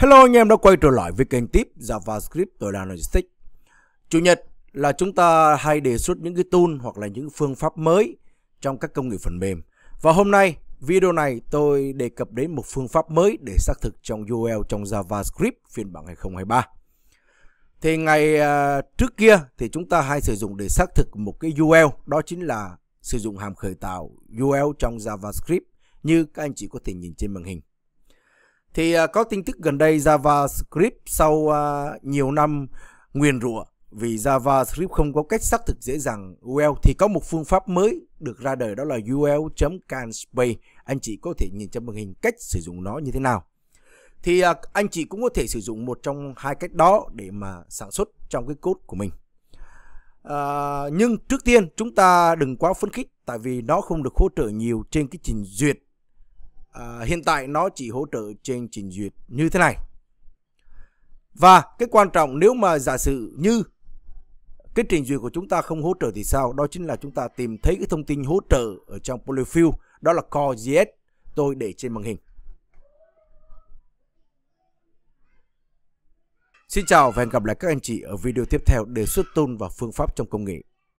Hello anh em đã quay trở lại với kênh tip JavaScript tôi là Logistics. Chủ nhật là chúng ta hay đề xuất những cái tool hoặc là những phương pháp mới trong các công nghệ phần mềm. Và hôm nay video này tôi đề cập đến một phương pháp mới để xác thực trong URL trong JavaScript phiên bản 2023. Thì ngày à, trước kia thì chúng ta hay sử dụng để xác thực một cái URL đó chính là sử dụng hàm khởi tạo URL trong JavaScript như các anh chị có thể nhìn trên màn hình. Thì à, có tin tức gần đây JavaScript sau à, nhiều năm nguyền rủa vì JavaScript không có cách xác thực dễ dàng UL thì có một phương pháp mới được ra đời đó là UL.canspace. Anh chị có thể nhìn trên màn hình cách sử dụng nó như thế nào. Thì à, anh chị cũng có thể sử dụng một trong hai cách đó để mà sản xuất trong cái code của mình. À, nhưng trước tiên chúng ta đừng quá phấn khích tại vì nó không được hỗ trợ nhiều trên cái trình duyệt à, hiện tại nó chỉ hỗ trợ trên trình duyệt như thế này. Và cái quan trọng nếu mà giả sử như cái trình duyệt của chúng ta không hỗ trợ thì sao? Đó chính là chúng ta tìm thấy cái thông tin hỗ trợ ở trong Polyfill, đó là Core.js tôi để trên màn hình. Xin chào và hẹn gặp lại các anh chị ở video tiếp theo đề xuất tool và phương pháp trong công nghệ.